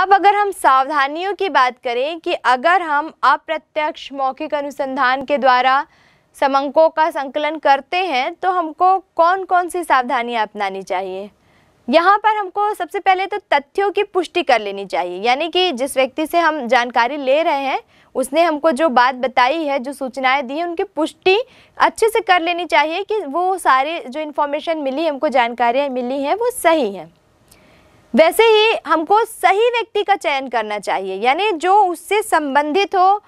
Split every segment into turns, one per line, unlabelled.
अब अगर हम सावधानियों की बात करें कि अगर हम अप्रत्यक्ष मौखिक अनुसंधान के द्वारा समंकों का संकलन करते हैं तो हमको कौन कौन सी सावधानियाँ अपनानी चाहिए यहाँ पर हमको सबसे पहले तो तथ्यों की पुष्टि कर लेनी चाहिए यानी कि जिस व्यक्ति से हम जानकारी ले रहे हैं उसने हमको जो बात बताई है जो सूचनाएं दी हैं उनकी पुष्टि अच्छे से कर लेनी चाहिए कि वो सारे जो इन्फॉर्मेशन मिली हमको जानकारियाँ मिली हैं वो सही हैं वैसे ही हमको सही व्यक्ति का चयन करना चाहिए यानी जो उससे संबंधित हो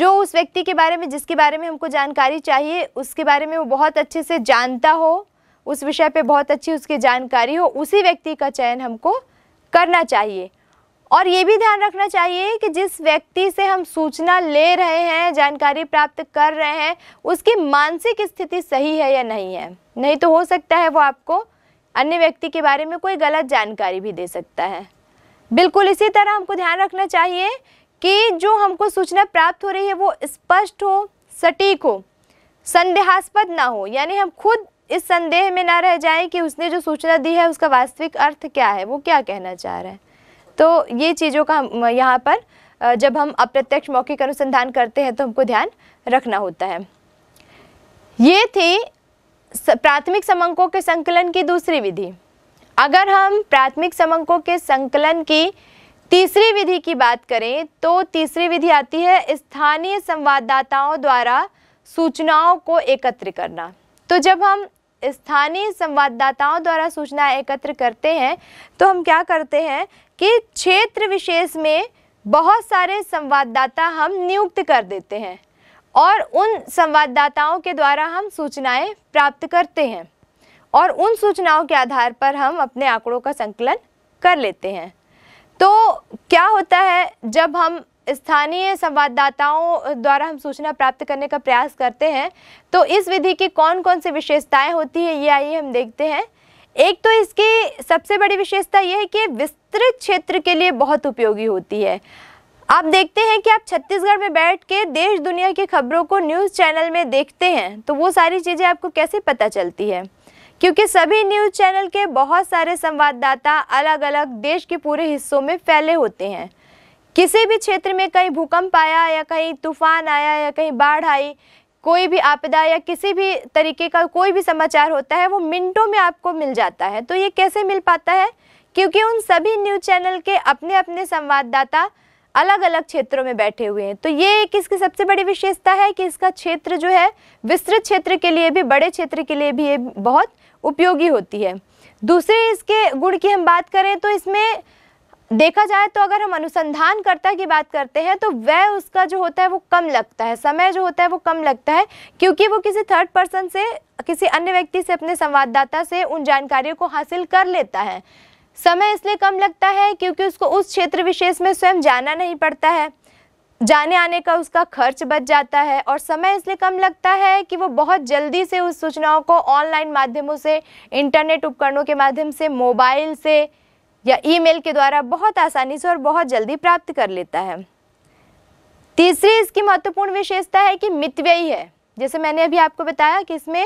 जो उस व्यक्ति के बारे में जिसके बारे में हमको जानकारी चाहिए उसके बारे में वो बहुत अच्छे से जानता हो उस विषय पे बहुत अच्छी उसकी जानकारी हो उसी व्यक्ति का चयन हमको करना चाहिए और ये भी ध्यान रखना चाहिए कि जिस व्यक्ति से हम सूचना ले रहे हैं जानकारी प्राप्त कर रहे हैं उसकी मानसिक स्थिति सही है या नहीं है नहीं तो हो सकता है वो आपको अन्य व्यक्ति के बारे में कोई गलत जानकारी भी दे सकता है बिल्कुल इसी तरह हमको ध्यान रखना चाहिए कि जो हमको सूचना प्राप्त हो रही है वो स्पष्ट हो सटीक हो संदेहास्पद ना हो यानी हम खुद इस संदेह में ना रह जाएं कि उसने जो सूचना दी है उसका वास्तविक अर्थ क्या है वो क्या कहना चाह रहा है तो ये चीज़ों का हम यहाँ पर जब हम अप्रत्यक्ष मौखिक अनुसंधान करते हैं तो हमको ध्यान रखना होता है ये थी प्राथमिक समंकों के संकलन की दूसरी विधि अगर हम प्राथमिक समंकों के संकलन की तीसरी विधि की बात करें तो तीसरी विधि आती है स्थानीय संवाददाताओं द्वारा सूचनाओं को एकत्र करना तो जब हम स्थानीय संवाददाताओं द्वारा सूचना एकत्र करते हैं तो हम क्या करते हैं कि क्षेत्र विशेष में बहुत सारे संवाददाता हम नियुक्त कर देते हैं और उन संवाददाताओं के द्वारा हम सूचनाएं प्राप्त करते हैं और उन सूचनाओं के आधार पर हम अपने आंकड़ों का संकलन कर लेते हैं तो क्या होता है जब हम स्थानीय संवाददाताओं द्वारा हम सूचना प्राप्त करने का प्रयास करते हैं तो इस विधि की कौन कौन सी विशेषताएं होती है ये आइए हम देखते हैं एक तो इसकी सबसे बड़ी विशेषता यह है कि विस्तृत क्षेत्र के लिए बहुत उपयोगी होती है आप देखते हैं कि आप छत्तीसगढ़ में बैठ के देश दुनिया की खबरों को न्यूज़ चैनल में देखते हैं तो वो सारी चीज़ें आपको कैसे पता चलती है क्योंकि सभी न्यूज़ चैनल के बहुत सारे संवाददाता अलग अलग देश के पूरे हिस्सों में फैले होते हैं किसी भी क्षेत्र में कहीं भूकंप आया या कहीं तूफान आया या कहीं बाढ़ आई कोई भी आपदा या किसी भी तरीके का कोई भी समाचार होता है वो मिनटों में आपको मिल जाता है तो ये कैसे मिल पाता है क्योंकि उन सभी न्यूज़ चैनल के अपने अपने संवाददाता अलग अलग क्षेत्रों में बैठे हुए हैं तो ये एक इसकी सबसे बड़ी विशेषता है कि इसका क्षेत्र जो है विस्तृत क्षेत्र के लिए भी बड़े क्षेत्र के लिए भी ये बहुत उपयोगी होती है दूसरे इसके गुण की हम बात करें तो इसमें देखा जाए तो अगर हम अनुसंधानकर्ता की बात करते हैं तो वह उसका जो होता है वो कम लगता है समय जो होता है वो कम लगता है क्योंकि वो किसी थर्ड पर्सन से किसी अन्य व्यक्ति से अपने संवाददाता से उन जानकारियों को हासिल कर लेता है समय इसलिए कम लगता है क्योंकि उसको उस क्षेत्र विशेष में स्वयं जाना नहीं पड़ता है जाने आने का उसका खर्च बच जाता है और समय इसलिए कम लगता है कि वो बहुत जल्दी से उस सूचनाओं को ऑनलाइन माध्यमों से इंटरनेट उपकरणों के माध्यम से मोबाइल से या ईमेल के द्वारा बहुत आसानी से और बहुत जल्दी प्राप्त कर लेता है तीसरी इसकी महत्वपूर्ण विशेषता है कि मितव्ययी है जैसे मैंने अभी आपको बताया कि इसमें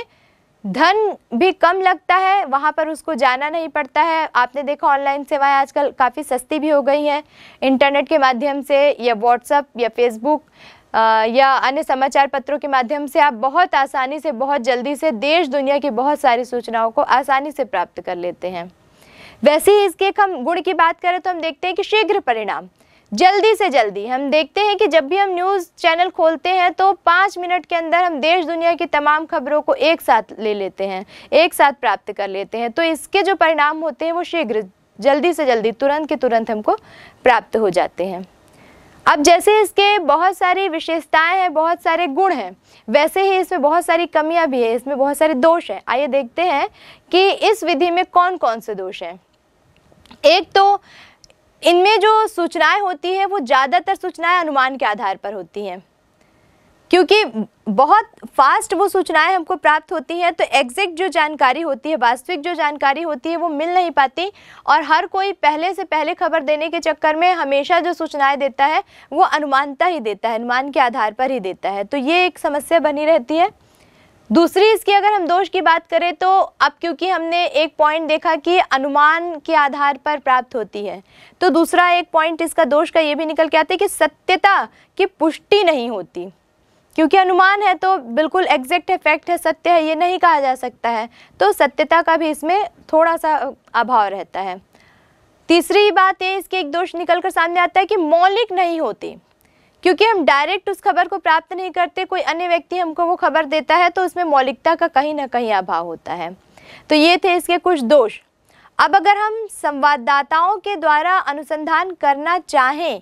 धन भी कम लगता है वहाँ पर उसको जाना नहीं पड़ता है आपने देखा ऑनलाइन सेवाएं आजकल काफ़ी सस्ती भी हो गई हैं इंटरनेट के माध्यम से या व्हाट्सअप या फेसबुक या अन्य समाचार पत्रों के माध्यम से आप बहुत आसानी से बहुत जल्दी से देश दुनिया की बहुत सारी सूचनाओं को आसानी से प्राप्त कर लेते हैं वैसे ही इसके हम गुण की बात करें तो हम देखते हैं कि शीघ्र परिणाम जल्दी से जल्दी हम देखते हैं कि जब भी हम न्यूज़ चैनल खोलते हैं तो पाँच मिनट के अंदर हम देश दुनिया की तमाम खबरों को एक साथ ले लेते हैं एक साथ प्राप्त कर लेते हैं तो इसके जो परिणाम होते हैं वो शीघ्र जल्दी से जल्दी तुरंत के तुरंत हमको प्राप्त हो जाते हैं अब जैसे इसके बहुत सारी विशेषताएं हैं बहुत सारे गुण हैं वैसे ही इसमें बहुत सारी कमियां भी है इसमें बहुत सारे दोष हैं आइए देखते हैं कि इस विधि में कौन कौन से दोष हैं एक तो इनमें जो सूचनाएं होती हैं वो ज़्यादातर सूचनाएं अनुमान के आधार पर होती हैं क्योंकि बहुत फास्ट वो सूचनाएं हमको प्राप्त होती हैं तो एग्जैक्ट जो जानकारी होती है वास्तविक जो जानकारी होती है वो मिल नहीं पाती और हर कोई पहले से पहले खबर देने के चक्कर में हमेशा जो सूचनाएं देता है वो अनुमानता ही देता है अनुमान के आधार पर ही देता है तो ये एक समस्या बनी रहती है दूसरी इसकी अगर हम दोष की बात करें तो अब क्योंकि हमने एक पॉइंट देखा कि अनुमान के आधार पर प्राप्त होती है तो दूसरा एक पॉइंट इसका दोष का ये भी निकल के आता है कि सत्यता की पुष्टि नहीं होती क्योंकि अनुमान है तो बिल्कुल एग्जैक्ट है फैक्ट है सत्य है ये नहीं कहा जा सकता है तो सत्यता का भी इसमें थोड़ा सा अभाव रहता है तीसरी बात ये इसके एक दोष निकल कर सामने आता है कि मौलिक नहीं होती क्योंकि हम डायरेक्ट उस खबर को प्राप्त नहीं करते कोई अन्य व्यक्ति हमको वो खबर देता है तो उसमें मौलिकता का कहीं ना कहीं अभाव होता है तो ये थे इसके कुछ दोष अब अगर हम संवाददाताओं के द्वारा अनुसंधान करना चाहें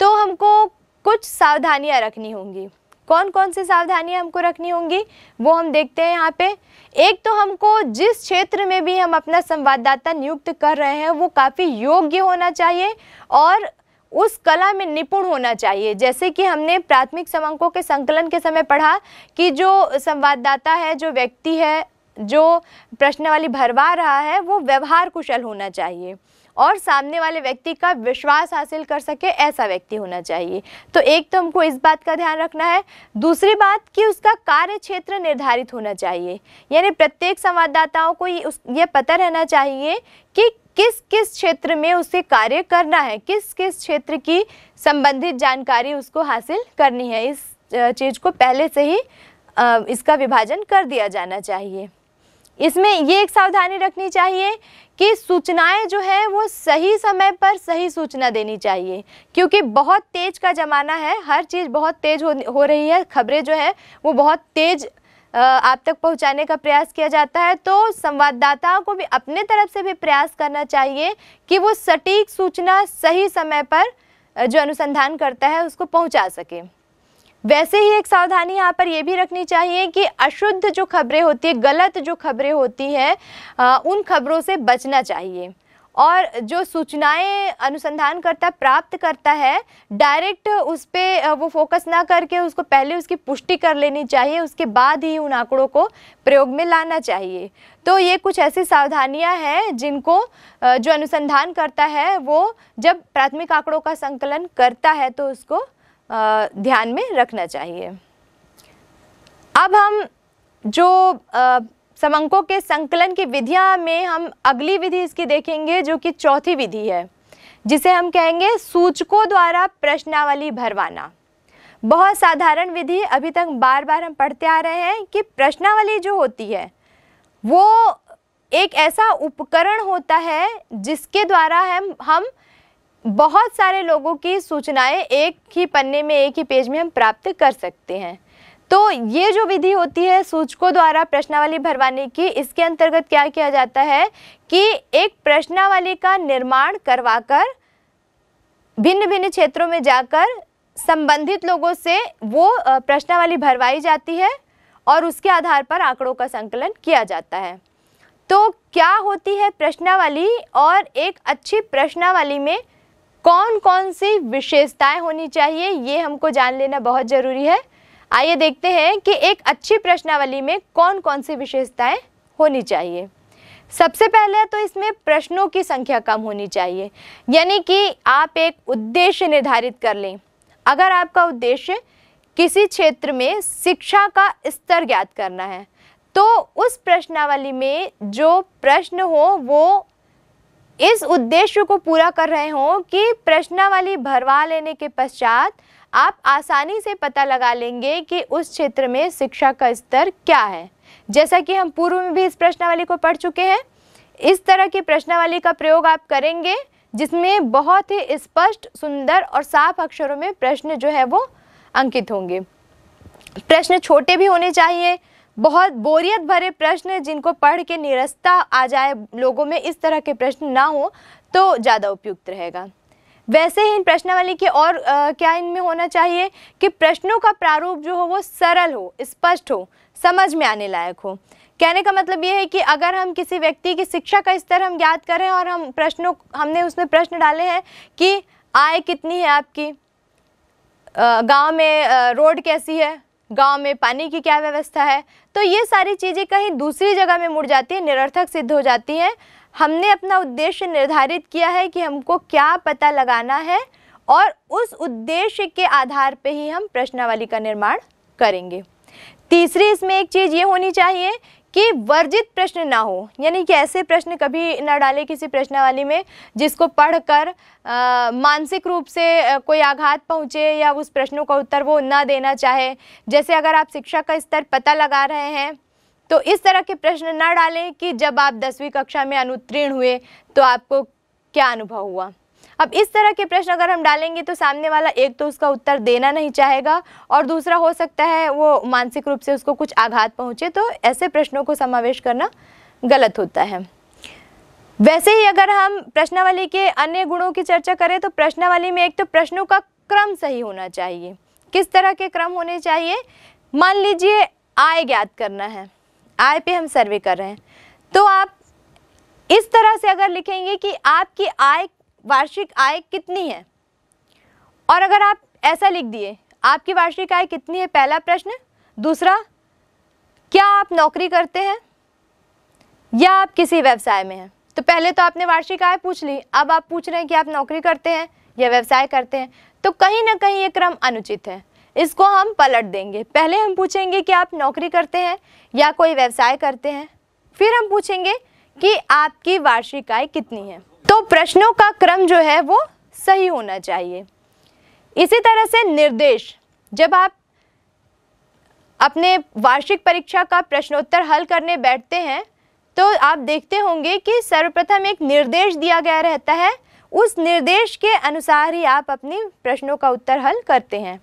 तो हमको कुछ सावधानियां रखनी होंगी कौन कौन सी सावधानियां हमको रखनी होंगी वो हम देखते हैं यहाँ पे एक तो हमको जिस क्षेत्र में भी हम अपना संवाददाता नियुक्त कर रहे हैं वो काफ़ी योग्य होना चाहिए और उस कला में निपुण होना चाहिए जैसे कि हमने प्राथमिक समांकों के संकलन के समय पढ़ा कि जो संवाददाता है जो व्यक्ति है जो प्रश्न वाली भरवा रहा है वो व्यवहार कुशल होना चाहिए और सामने वाले व्यक्ति का विश्वास हासिल कर सके ऐसा व्यक्ति होना चाहिए तो एक तो हमको इस बात का ध्यान रखना है दूसरी बात कि उसका कार्य क्षेत्र निर्धारित होना चाहिए यानी प्रत्येक संवाददाताओं को ये पता रहना चाहिए कि किस किस क्षेत्र में उसे कार्य करना है किस किस क्षेत्र की संबंधित जानकारी उसको हासिल करनी है इस चीज़ को पहले से ही इसका विभाजन कर दिया जाना चाहिए इसमें ये एक सावधानी रखनी चाहिए कि सूचनाएं जो है वो सही समय पर सही सूचना देनी चाहिए क्योंकि बहुत तेज़ का ज़माना है हर चीज़ बहुत तेज़ हो हो रही है खबरें जो है वो बहुत तेज़ आप तक पहुंचाने का प्रयास किया जाता है तो संवाददाताओं को भी अपने तरफ से भी प्रयास करना चाहिए कि वो सटीक सूचना सही समय पर जो अनुसंधान करता है उसको पहुंचा सके वैसे ही एक सावधानी यहाँ पर यह भी रखनी चाहिए कि अशुद्ध जो खबरें होती है गलत जो खबरें होती हैं उन खबरों से बचना चाहिए और जो सूचनाएं अनुसंधानकर्ता प्राप्त करता है डायरेक्ट उस पर वो फोकस ना करके उसको पहले उसकी पुष्टि कर लेनी चाहिए उसके बाद ही उन आंकड़ों को प्रयोग में लाना चाहिए तो ये कुछ ऐसी सावधानियां हैं जिनको जो अनुसंधान करता है वो जब प्राथमिक आंकड़ों का संकलन करता है तो उसको ध्यान में रखना चाहिए अब हम जो समंकों के संकलन की विधियाँ में हम अगली विधि इसकी देखेंगे जो कि चौथी विधि है जिसे हम कहेंगे सूचकों द्वारा प्रश्नावली भरवाना बहुत साधारण विधि अभी तक बार बार हम पढ़ते आ रहे हैं कि प्रश्नावली जो होती है वो एक ऐसा उपकरण होता है जिसके द्वारा हम हम बहुत सारे लोगों की सूचनाएं एक ही पन्ने में एक ही पेज में हम प्राप्त कर सकते हैं तो ये जो विधि होती है सूचकों द्वारा प्रश्नावली भरवाने की इसके अंतर्गत क्या किया जाता है कि एक प्रश्नावली का निर्माण करवाकर भिन्न भिन्न क्षेत्रों में जाकर संबंधित लोगों से वो प्रश्नावली भरवाई जाती है और उसके आधार पर आंकड़ों का संकलन किया जाता है तो क्या होती है प्रश्नावली और एक अच्छी प्रश्नावली में कौन कौन सी विशेषताएं होनी चाहिए ये हमको जान लेना बहुत ज़रूरी है आइए देखते हैं कि एक अच्छी प्रश्नावली में कौन कौन सी विशेषताएं होनी चाहिए सबसे पहले तो इसमें प्रश्नों की संख्या कम होनी चाहिए यानी कि आप एक उद्देश्य निर्धारित कर लें अगर आपका उद्देश्य किसी क्षेत्र में शिक्षा का स्तर ज्ञात करना है तो उस प्रश्नावली में जो प्रश्न हो वो इस उद्देश्य को पूरा कर रहे हों कि प्रश्नावली भरवा लेने के पश्चात आप आसानी से पता लगा लेंगे कि उस क्षेत्र में शिक्षा का स्तर क्या है जैसा कि हम पूर्व में भी इस प्रश्नावली को पढ़ चुके हैं इस तरह की प्रश्नावली का प्रयोग आप करेंगे जिसमें बहुत ही स्पष्ट सुंदर और साफ अक्षरों में प्रश्न जो है वो अंकित होंगे प्रश्न छोटे भी होने चाहिए बहुत बोरियत भरे प्रश्न जिनको पढ़ के निरस्ता आ जाए लोगों में इस तरह के प्रश्न ना हो तो ज़्यादा उपयुक्त रहेगा वैसे ही इन प्रश्नावली के और आ, क्या इनमें होना चाहिए कि प्रश्नों का प्रारूप जो हो वो सरल हो स्पष्ट हो समझ में आने लायक हो कहने का मतलब ये है कि अगर हम किसी व्यक्ति की शिक्षा का स्तर हम ज्ञात करें और हम प्रश्नों हमने उसमें प्रश्न डाले हैं कि आय कितनी है आपकी गांव में रोड कैसी है गांव में पानी की क्या व्यवस्था है तो ये सारी चीज़ें कहीं दूसरी जगह में मुड़ जाती हैं निरर्थक सिद्ध हो जाती हैं हमने अपना उद्देश्य निर्धारित किया है कि हमको क्या पता लगाना है और उस उद्देश्य के आधार पर ही हम प्रश्नावली का निर्माण करेंगे तीसरी इसमें एक चीज़ ये होनी चाहिए कि वर्जित प्रश्न ना हो यानी कि ऐसे प्रश्न कभी ना डाले किसी प्रश्नावली में जिसको पढ़कर मानसिक रूप से कोई आघात पहुँचे या उस प्रश्नों का उत्तर वो ना देना चाहे जैसे अगर आप शिक्षा का स्तर पता लगा रहे हैं तो इस तरह के प्रश्न ना डालें कि जब आप दसवीं कक्षा में अनुत्तीर्ण हुए तो आपको क्या अनुभव हुआ अब इस तरह के प्रश्न अगर हम डालेंगे तो सामने वाला एक तो उसका उत्तर देना नहीं चाहेगा और दूसरा हो सकता है वो मानसिक रूप से उसको कुछ आघात पहुँचे तो ऐसे प्रश्नों को समावेश करना गलत होता है वैसे ही अगर हम प्रश्नावली के अन्य गुणों की चर्चा करें तो प्रश्नावली में एक तो प्रश्नों का क्रम सही होना चाहिए किस तरह के क्रम होने चाहिए मान लीजिए आय ज्ञात करना है आय पे हम सर्वे कर रहे हैं तो आप इस तरह से अगर लिखेंगे कि आपकी आय वार्षिक आय कितनी है और अगर आप ऐसा लिख दिए आपकी वार्षिक आय कितनी है पहला प्रश्न दूसरा क्या आप नौकरी करते हैं या आप किसी व्यवसाय में हैं तो पहले तो आपने वार्षिक आय पूछ ली अब आप पूछ रहे हैं कि आप नौकरी करते हैं या व्यवसाय करते हैं तो कहीं ना कहीं ये क्रम अनुचित है इसको हम पलट देंगे पहले हम पूछेंगे कि आप नौकरी करते हैं या कोई व्यवसाय करते हैं फिर हम पूछेंगे कि आपकी वार्षिक आय कितनी है तो प्रश्नों का क्रम जो है वो सही होना चाहिए इसी तरह से निर्देश जब आप अपने वार्षिक परीक्षा का प्रश्नोत्तर हल करने बैठते हैं तो आप देखते होंगे कि सर्वप्रथम एक निर्देश दिया गया रहता है उस निर्देश के अनुसार ही आप अपने प्रश्नों का उत्तर हल करते हैं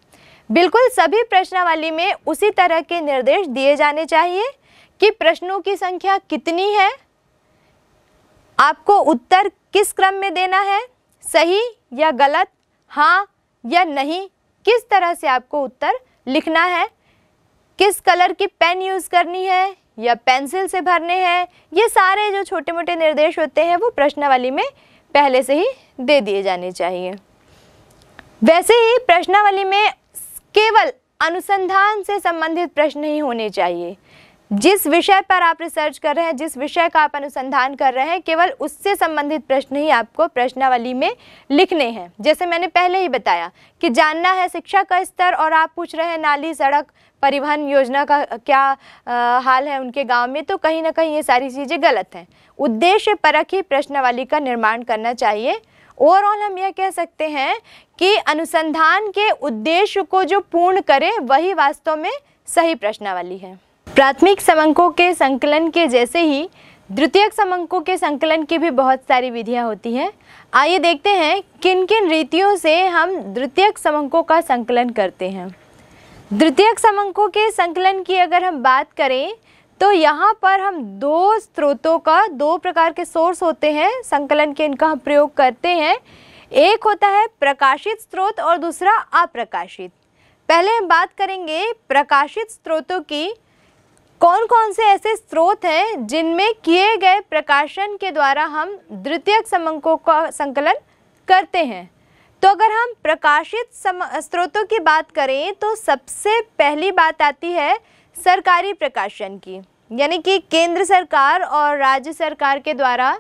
बिल्कुल सभी प्रश्नावली में उसी तरह के निर्देश दिए जाने चाहिए कि प्रश्नों की संख्या कितनी है आपको उत्तर किस क्रम में देना है सही या गलत हाँ या नहीं किस तरह से आपको उत्तर लिखना है किस कलर की पेन यूज़ करनी है या पेंसिल से भरने हैं ये सारे जो छोटे मोटे निर्देश होते हैं वो प्रश्नावली में पहले से ही दे दिए जाने चाहिए वैसे ही प्रश्नावली में केवल अनुसंधान से संबंधित प्रश्न ही होने चाहिए जिस विषय पर आप रिसर्च कर रहे हैं जिस विषय का आप अनुसंधान कर रहे हैं केवल उससे संबंधित प्रश्न ही आपको प्रश्नावली में लिखने हैं जैसे मैंने पहले ही बताया कि जानना है शिक्षा का स्तर और आप पूछ रहे हैं नाली सड़क परिवहन योजना का क्या आ, हाल है उनके गांव में तो कहीं ना कहीं ये सारी चीज़ें गलत हैं उद्देश्य परख ही प्रश्नावली का निर्माण करना चाहिए ओवरऑल हम यह कह सकते हैं कि अनुसंधान के उद्देश्य को जो पूर्ण करे वही वास्तव में सही प्रश्नावली है प्राथमिक समंकों के संकलन के जैसे ही द्वितीयक समंकों के संकलन की भी बहुत सारी विधियाँ होती हैं आइए देखते हैं किन किन रीतियों से हम द्वितीयक समंकों का संकलन करते हैं द्वितीयक समंकों के संकलन की अगर हम बात करें तो यहाँ पर हम दो स्रोतों का दो प्रकार के सोर्स होते हैं संकलन के इनका हम प्रयोग करते हैं एक होता है प्रकाशित स्रोत और दूसरा अप्रकाशित पहले हम बात करेंगे प्रकाशित स्रोतों की कौन कौन से ऐसे स्रोत हैं जिनमें किए गए प्रकाशन के द्वारा हम द्वितीयक समंकों का संकलन करते हैं तो अगर हम प्रकाशित स्रोतों की बात करें तो सबसे पहली बात आती है सरकारी प्रकाशन की यानी कि केंद्र सरकार और राज्य सरकार के द्वारा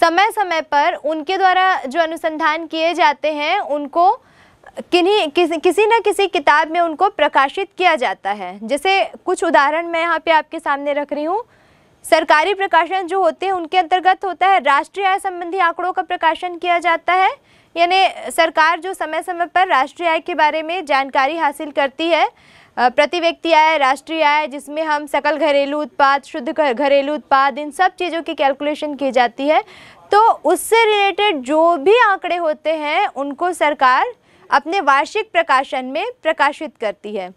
समय समय पर उनके द्वारा जो अनुसंधान किए जाते हैं उनको किन्हीं किस, किसी न किसी किताब में उनको प्रकाशित किया जाता है जैसे कुछ उदाहरण मैं यहाँ पे आपके सामने रख रही हूँ सरकारी प्रकाशन जो होते हैं उनके अंतर्गत होता है राष्ट्रीय आय संबंधी आंकड़ों का प्रकाशन किया जाता है यानी सरकार जो समय समय पर राष्ट्रीय आय के बारे में जानकारी हासिल करती है प्रति व्यक्ति आय राष्ट्रीय आय जिसमें हम सकल घरेलू उत्पाद शुद्ध घरेलू उत्पाद इन सब चीज़ों की कैलकुलेशन की जाती है तो उससे रिलेटेड जो भी आंकड़े होते हैं उनको सरकार अपने वार्षिक प्रकाशन में प्रकाशित करती है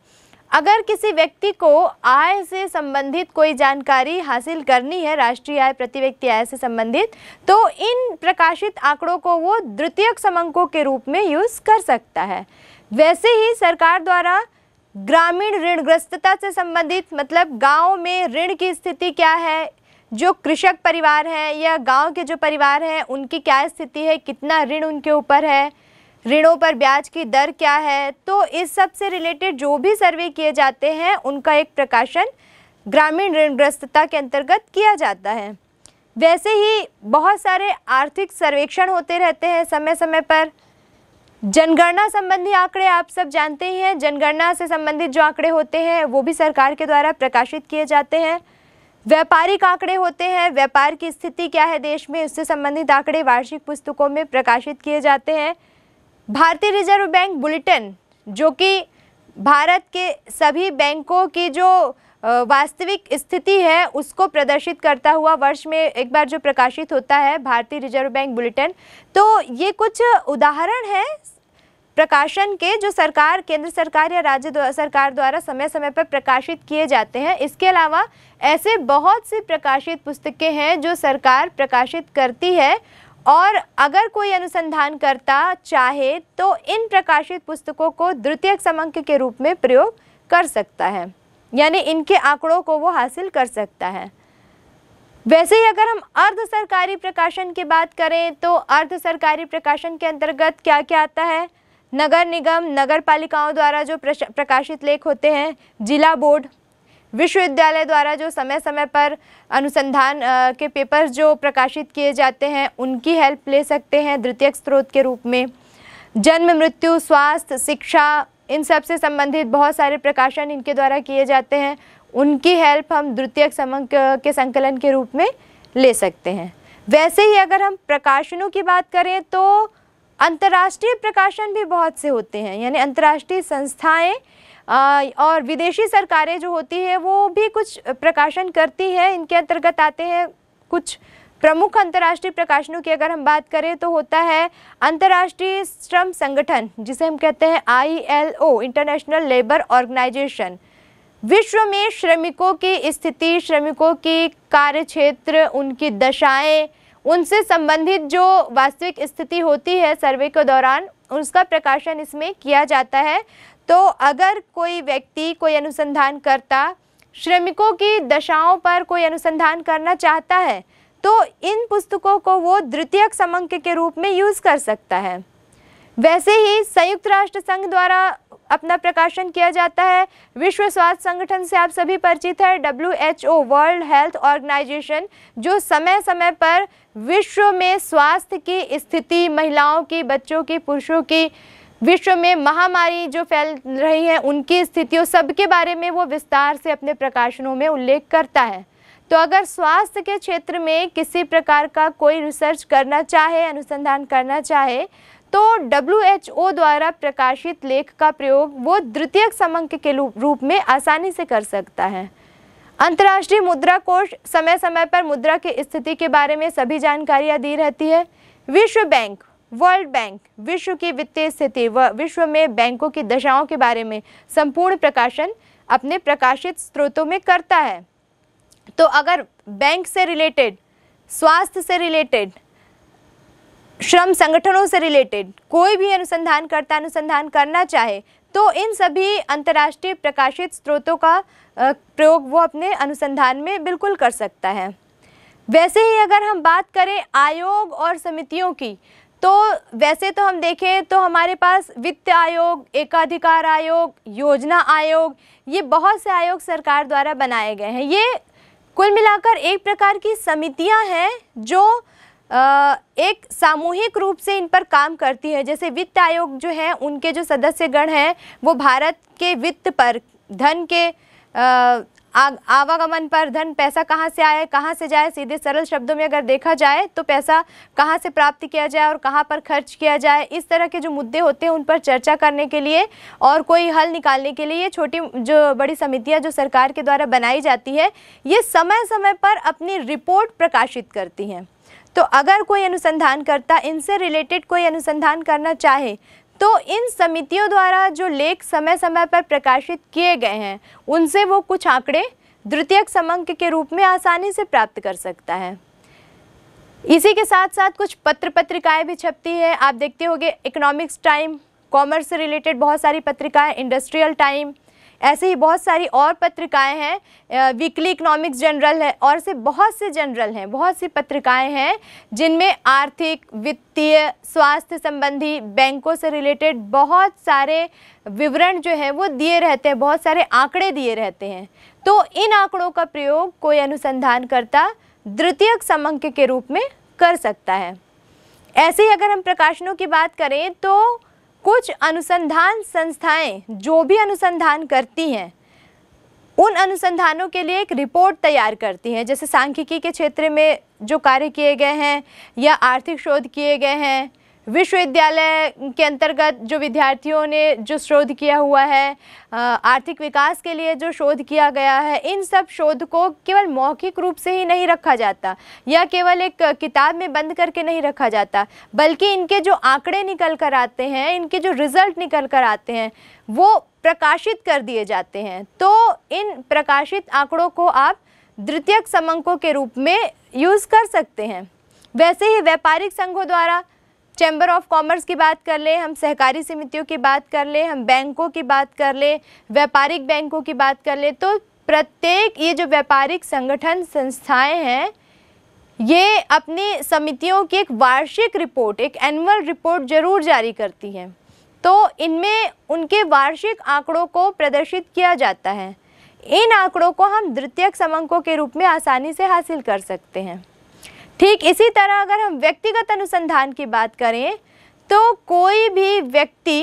अगर किसी व्यक्ति को आय से संबंधित कोई जानकारी हासिल करनी है राष्ट्रीय आय प्रति व्यक्ति आय से संबंधित तो इन प्रकाशित आंकड़ों को वो द्वितीयक समंकों के रूप में यूज़ कर सकता है वैसे ही सरकार द्वारा ग्रामीण ऋणग्रस्तता से संबंधित मतलब गाँव में ऋण की स्थिति क्या है जो कृषक परिवार हैं या गांव के जो परिवार हैं उनकी क्या स्थिति है कितना ऋण उनके ऊपर है ऋणों पर ब्याज की दर क्या है तो इस सब से रिलेटेड जो भी सर्वे किए जाते हैं उनका एक प्रकाशन ग्रामीण ऋणग्रस्तता के अंतर्गत किया जाता है वैसे ही बहुत सारे आर्थिक सर्वेक्षण होते रहते हैं समय समय पर जनगणना संबंधी आंकड़े आप सब जानते ही हैं जनगणना से संबंधित जो आंकड़े होते हैं वो भी सरकार के द्वारा प्रकाशित किए जाते हैं व्यापारिक आंकड़े होते हैं व्यापार की स्थिति क्या है देश में उससे संबंधित आंकड़े वार्षिक पुस्तकों में प्रकाशित किए जाते हैं भारतीय रिजर्व बैंक बुलेटिन जो कि भारत के सभी बैंकों की जो वास्तविक स्थिति है उसको प्रदर्शित करता हुआ वर्ष में एक बार जो प्रकाशित होता है भारतीय रिजर्व बैंक बुलेटिन तो ये कुछ उदाहरण है प्रकाशन के जो सरकार केंद्र सरकार या राज्य द्वा, सरकार द्वारा समय समय पर प्रकाशित किए जाते हैं इसके अलावा ऐसे बहुत से प्रकाशित पुस्तकें हैं जो सरकार प्रकाशित करती है और अगर कोई अनुसंधानकर्ता चाहे तो इन प्रकाशित पुस्तकों को द्वितीय समंक के रूप में प्रयोग कर सकता है यानी इनके आंकड़ों को वो हासिल कर सकता है वैसे ही अगर हम अर्ध सरकारी प्रकाशन की बात करें तो अर्ध सरकारी प्रकाशन के अंतर्गत क्या क्या आता है नगर निगम नगर पालिकाओं द्वारा जो प्रकाशित लेख होते हैं जिला बोर्ड विश्वविद्यालय द्वारा जो समय समय पर अनुसंधान के पेपर्स जो प्रकाशित किए जाते हैं उनकी हेल्प ले सकते हैं द्वितीयक स्रोत के रूप में जन्म मृत्यु स्वास्थ्य शिक्षा इन सब से संबंधित बहुत सारे प्रकाशन इनके द्वारा किए जाते हैं उनकी हेल्प हम द्वितीय समक के संकलन के रूप में ले सकते हैं वैसे ही अगर हम प्रकाशनों की बात करें तो अंतर्राष्ट्रीय प्रकाशन भी बहुत से होते हैं यानी अंतर्राष्ट्रीय संस्थाएं और विदेशी सरकारें जो होती है वो भी कुछ प्रकाशन करती हैं इनके अंतर्गत आते हैं कुछ प्रमुख अंतर्राष्ट्रीय प्रकाशनों की अगर हम बात करें तो होता है अंतर्राष्ट्रीय श्रम संगठन जिसे हम कहते हैं आईएलओ इंटरनेशनल लेबर ऑर्गेनाइजेशन विश्व में श्रमिकों की स्थिति श्रमिकों की कार्य क्षेत्र उनकी दशाएं उनसे संबंधित जो वास्तविक स्थिति होती है सर्वे के दौरान उसका प्रकाशन इसमें किया जाता है तो अगर कोई व्यक्ति कोई अनुसंधान श्रमिकों की दशाओं पर कोई अनुसंधान करना चाहता है तो इन पुस्तकों को वो द्वितीयक समंक के रूप में यूज़ कर सकता है वैसे ही संयुक्त राष्ट्र संघ द्वारा अपना प्रकाशन किया जाता है विश्व स्वास्थ्य संगठन से आप सभी परिचित है W H O world health organization जो समय समय पर विश्व में स्वास्थ्य की स्थिति महिलाओं की बच्चों की पुरुषों की विश्व में महामारी जो फैल रही है उनकी स्थितियों सबके बारे में वो विस्तार से अपने प्रकाशनों में उल्लेख करता है तो अगर स्वास्थ्य के क्षेत्र में किसी प्रकार का कोई रिसर्च करना चाहे अनुसंधान करना चाहे तो डब्ल्यू द्वारा प्रकाशित लेख का प्रयोग वो द्वितीय समंक के रूप में आसानी से कर सकता है अंतर्राष्ट्रीय मुद्रा कोष समय समय पर मुद्रा की स्थिति के बारे में सभी जानकारियाँ दी रहती है विश्व बैंक वर्ल्ड बैंक विश्व की वित्तीय स्थिति व विश्व में बैंकों की दशाओं के बारे में संपूर्ण प्रकाशन अपने प्रकाशित स्रोतों में करता है तो अगर बैंक से रिलेटेड स्वास्थ्य से रिलेटेड श्रम संगठनों से रिलेटेड कोई भी अनुसंधानकर्ता अनुसंधान करना चाहे तो इन सभी अंतर्राष्ट्रीय प्रकाशित स्रोतों का प्रयोग वो अपने अनुसंधान में बिल्कुल कर सकता है वैसे ही अगर हम बात करें आयोग और समितियों की तो वैसे तो हम देखें तो हमारे पास वित्त आयोग एकाधिकार आयोग योजना आयोग ये बहुत से आयोग सरकार द्वारा बनाए गए हैं ये कुल मिलाकर एक प्रकार की समितियां हैं जो एक सामूहिक रूप से इन पर काम करती है जैसे वित्त आयोग जो है उनके जो सदस्यगण हैं वो भारत के वित्त पर धन के आवागमन पर धन पैसा कहाँ से आए कहाँ से जाए सीधे सरल शब्दों में अगर देखा जाए तो पैसा कहाँ से प्राप्त किया जाए और कहाँ पर खर्च किया जाए इस तरह के जो मुद्दे होते हैं उन पर चर्चा करने के लिए और कोई हल निकालने के लिए ये छोटी जो बड़ी समितियाँ जो सरकार के द्वारा बनाई जाती है ये समय समय पर अपनी रिपोर्ट प्रकाशित करती हैं तो अगर कोई अनुसंधान करता इनसे रिलेटेड कोई अनुसंधान करना चाहे तो इन समितियों द्वारा जो लेख समय समय पर प्रकाशित किए गए हैं उनसे वो कुछ आंकड़े द्वितीयक समंक के रूप में आसानी से प्राप्त कर सकता है इसी के साथ साथ कुछ पत्र पत्रिकाएं भी छपती है आप देखते होंगे इकोनॉमिक्स टाइम कॉमर्स से रिलेटेड बहुत सारी पत्रिकाएं इंडस्ट्रियल टाइम ऐसे ही बहुत सारी और पत्रिकाएं हैं वीकली इकोनॉमिक्स जनरल है और से बहुत से जनरल हैं बहुत सी पत्रिकाएं हैं जिनमें आर्थिक वित्तीय स्वास्थ्य संबंधी बैंकों से रिलेटेड बहुत सारे विवरण जो है वो दिए रहते हैं बहुत सारे आंकड़े दिए रहते हैं तो इन आंकड़ों का प्रयोग कोई अनुसंधानकर्ता द्वितीयक समंक के रूप में कर सकता है ऐसे ही अगर हम प्रकाशनों की बात करें तो कुछ अनुसंधान संस्थाएं जो भी अनुसंधान करती हैं उन अनुसंधानों के लिए एक रिपोर्ट तैयार करती हैं जैसे सांख्यिकी के क्षेत्र में जो कार्य किए गए हैं या आर्थिक शोध किए गए हैं विश्वविद्यालय के अंतर्गत जो विद्यार्थियों ने जो शोध किया हुआ है आर्थिक विकास के लिए जो शोध किया गया है इन सब शोध को केवल मौखिक रूप से ही नहीं रखा जाता या केवल एक किताब में बंद करके नहीं रखा जाता बल्कि इनके जो आंकड़े निकल कर आते हैं इनके जो रिज़ल्ट निकल कर आते हैं वो प्रकाशित कर दिए जाते हैं तो इन प्रकाशित आंकड़ों को आप द्वितीयक समंकों के रूप में यूज़ कर सकते हैं वैसे ही व्यापारिक संघों द्वारा चैम्बर ऑफ कॉमर्स की बात कर ले हम सहकारी समितियों की बात कर लें हम बैंकों की बात कर लें व्यापारिक बैंकों की बात कर ले तो प्रत्येक ये जो व्यापारिक संगठन संस्थाएं हैं ये अपनी समितियों की एक वार्षिक रिपोर्ट एक एनुअल रिपोर्ट जरूर जारी करती हैं तो इनमें उनके वार्षिक आंकड़ों को प्रदर्शित किया जाता है इन आंकड़ों को हम द्वितीयक समंकों के रूप में आसानी से हासिल कर सकते हैं ठीक इसी तरह अगर हम व्यक्तिगत अनुसंधान की बात करें तो कोई भी व्यक्ति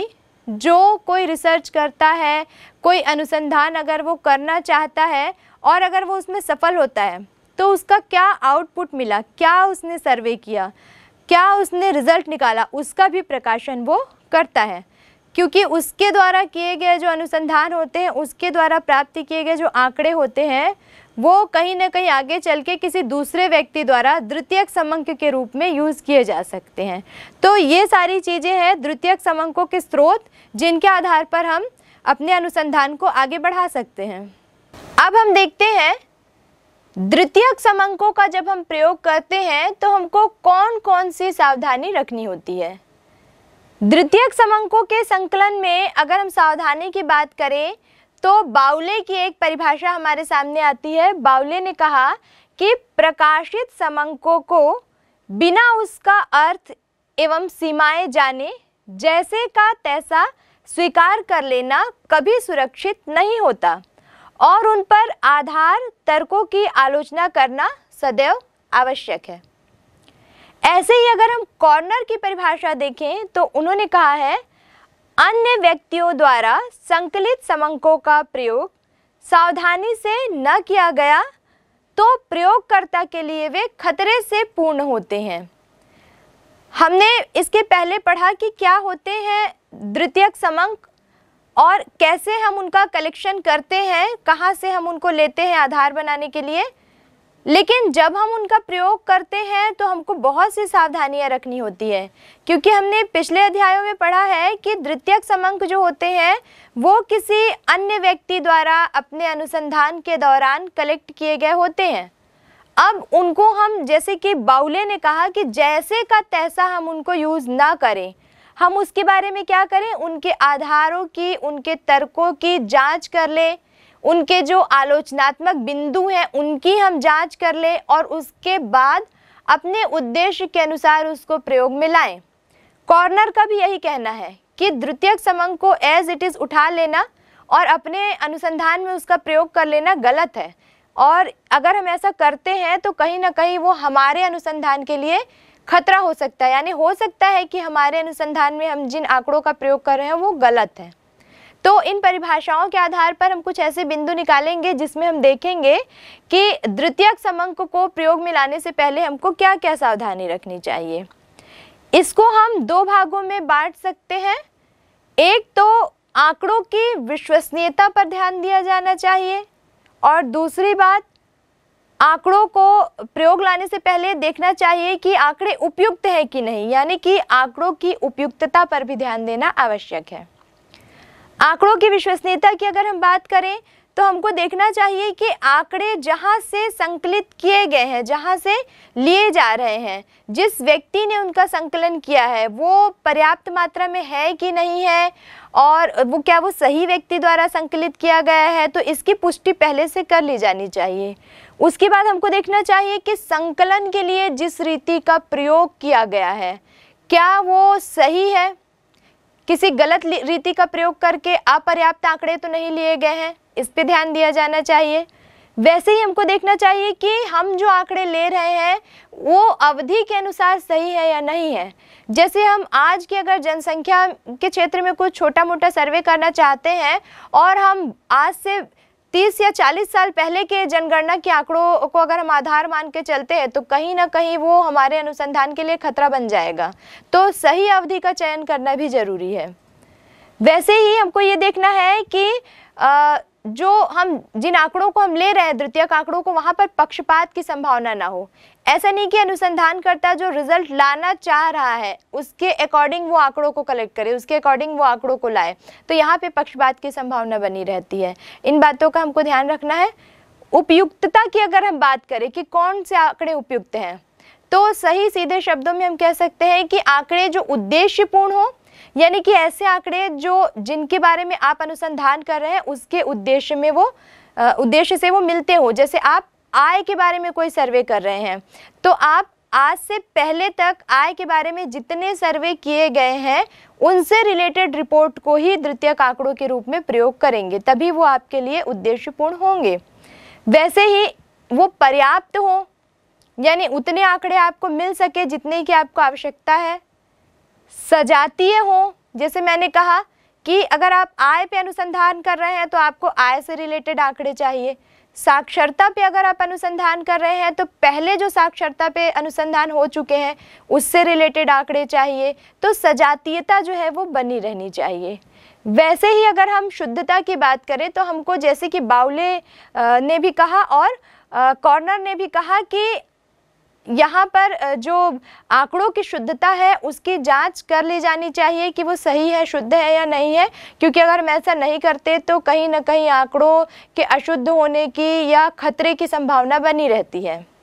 जो कोई रिसर्च करता है कोई अनुसंधान अगर वो करना चाहता है और अगर वो उसमें सफल होता है तो उसका क्या आउटपुट मिला क्या उसने सर्वे किया क्या उसने रिजल्ट निकाला उसका भी प्रकाशन वो करता है क्योंकि उसके द्वारा किए गए जो अनुसंधान होते हैं उसके द्वारा प्राप्त किए गए जो आंकड़े होते हैं वो कहीं ना कहीं आगे चल के किसी दूसरे व्यक्ति द्वारा द्वितीयक समंक के रूप में यूज़ किए जा सकते हैं तो ये सारी चीज़ें हैं द्वितीयक समंकों के स्रोत जिनके आधार पर हम अपने अनुसंधान को आगे बढ़ा सकते हैं अब हम देखते हैं द्वितीयक समंकों का जब हम प्रयोग करते हैं तो हमको कौन कौन सी सावधानी रखनी होती है द्वितीयक समंकों के संकलन में अगर हम सावधानी की बात करें तो बाउले की एक परिभाषा हमारे सामने आती है बाउले ने कहा कि प्रकाशित समंकों को बिना उसका अर्थ एवं सीमाएं जाने जैसे का तैसा स्वीकार कर लेना कभी सुरक्षित नहीं होता और उन पर आधार तर्कों की आलोचना करना सदैव आवश्यक है ऐसे ही अगर हम कॉर्नर की परिभाषा देखें तो उन्होंने कहा है अन्य व्यक्तियों द्वारा संकलित समंकों का प्रयोग सावधानी से न किया गया तो प्रयोगकर्ता के लिए वे खतरे से पूर्ण होते हैं हमने इसके पहले पढ़ा कि क्या होते हैं द्वितीयक समंक और कैसे हम उनका कलेक्शन करते हैं कहाँ से हम उनको लेते हैं आधार बनाने के लिए लेकिन जब हम उनका प्रयोग करते हैं तो हमको बहुत सी सावधानियां रखनी होती है क्योंकि हमने पिछले अध्यायों में पढ़ा है कि द्वितीयक समंक जो होते हैं वो किसी अन्य व्यक्ति द्वारा अपने अनुसंधान के दौरान कलेक्ट किए गए होते हैं अब उनको हम जैसे कि बाउले ने कहा कि जैसे का तैसा हम उनको यूज़ ना करें हम उसके बारे में क्या करें उनके आधारों की उनके तर्कों की जांच कर लें उनके जो आलोचनात्मक बिंदु हैं उनकी हम जांच कर लें और उसके बाद अपने उद्देश्य के अनुसार उसको प्रयोग में लाएं कॉर्नर का भी यही कहना है कि द्वितीयक समंग को एज इट इज़ उठा लेना और अपने अनुसंधान में उसका प्रयोग कर लेना गलत है और अगर हम ऐसा करते हैं तो कहीं ना कहीं वो हमारे अनुसंधान के लिए खतरा हो सकता है यानी हो सकता है कि हमारे अनुसंधान में हम जिन आंकड़ों का प्रयोग कर रहे हैं वो गलत है तो इन परिभाषाओं के आधार पर हम कुछ ऐसे बिंदु निकालेंगे जिसमें हम देखेंगे कि द्वितीयक समंक को प्रयोग में लाने से पहले हमको क्या क्या सावधानी रखनी चाहिए इसको हम दो भागों में बांट सकते हैं एक तो आंकड़ों की विश्वसनीयता पर ध्यान दिया जाना चाहिए और दूसरी बात आंकड़ों को प्रयोग लाने से पहले देखना चाहिए कि आंकड़े उपयुक्त हैं कि नहीं यानी कि आंकड़ों की उपयुक्तता पर भी ध्यान देना आवश्यक है आंकड़ों की विश्वसनीयता की अगर हम बात करें तो हमको देखना चाहिए कि आंकड़े जहाँ से संकलित किए गए हैं जहाँ से लिए जा रहे हैं जिस व्यक्ति ने उनका संकलन किया है वो पर्याप्त मात्रा में है कि नहीं है और वो क्या वो सही व्यक्ति द्वारा संकलित किया गया है तो इसकी पुष्टि पहले से कर ली जानी चाहिए उसके बाद हमको देखना चाहिए कि संकलन के लिए जिस रीति का प्रयोग किया गया है क्या वो सही है किसी गलत रीति का प्रयोग करके अपर्याप्त आंकड़े तो नहीं लिए गए हैं इस पर ध्यान दिया जाना चाहिए वैसे ही हमको देखना चाहिए कि हम जो आंकड़े ले रहे हैं वो अवधि के अनुसार सही है या नहीं है जैसे हम आज की अगर जनसंख्या के क्षेत्र में कुछ छोटा मोटा सर्वे करना चाहते हैं और हम आज से 30 या चालीस साल पहले के जनगणना के आंकड़ों को अगर हम आधार मान के चलते हैं तो कहीं ना कहीं वो हमारे अनुसंधान के लिए खतरा बन जाएगा तो सही अवधि का चयन करना भी जरूरी है वैसे ही हमको ये देखना है कि आ, जो हम जिन आंकड़ों को हम ले रहे हैं द्वितीयक आंकड़ों को वहाँ पर पक्षपात की संभावना ना हो ऐसा नहीं कि अनुसंधानकर्ता जो रिजल्ट लाना चाह रहा है उसके अकॉर्डिंग वो आंकड़ों को कलेक्ट करे उसके अकॉर्डिंग वो आंकड़ों को लाए तो यहाँ पे पक्षपात की संभावना बनी रहती है इन बातों का हमको ध्यान रखना है उपयुक्तता की अगर हम बात करें कि कौन से आंकड़े उपयुक्त हैं तो सही सीधे शब्दों में हम कह सकते हैं कि आंकड़े जो उद्देश्यपूर्ण हो यानी कि ऐसे आंकड़े जो जिनके बारे में आप अनुसंधान कर रहे हैं उसके उद्देश्य में वो उद्देश्य से वो मिलते हो जैसे आप आय के बारे में कोई सर्वे कर रहे हैं तो आप आज से पहले तक आय के बारे में जितने सर्वे किए गए हैं उनसे रिलेटेड रिपोर्ट को ही द्वितीय आंकड़ों के रूप में प्रयोग करेंगे तभी वो आपके लिए उद्देश्यपूर्ण होंगे वैसे ही वो पर्याप्त हों यानी उतने आंकड़े आपको मिल सके जितने की आपको आवश्यकता है सजातीय हों जैसे मैंने कहा कि अगर आप आय पे अनुसंधान कर रहे हैं तो आपको आय से रिलेटेड आंकड़े चाहिए साक्षरता पे अगर आप अनुसंधान कर रहे हैं तो पहले जो साक्षरता पे अनुसंधान हो चुके हैं उससे रिलेटेड आंकड़े चाहिए तो सजातीयता जो है वो बनी रहनी चाहिए वैसे ही अगर हम शुद्धता की बात करें तो हमको जैसे कि बाउले ने भी कहा और कॉर्नर ने भी कहा कि यहाँ पर जो आंकड़ों की शुद्धता है उसकी जांच कर ली जानी चाहिए कि वो सही है शुद्ध है या नहीं है क्योंकि अगर हम ऐसा नहीं करते तो कहीं ना कहीं आंकड़ों के अशुद्ध होने की या खतरे की संभावना बनी रहती है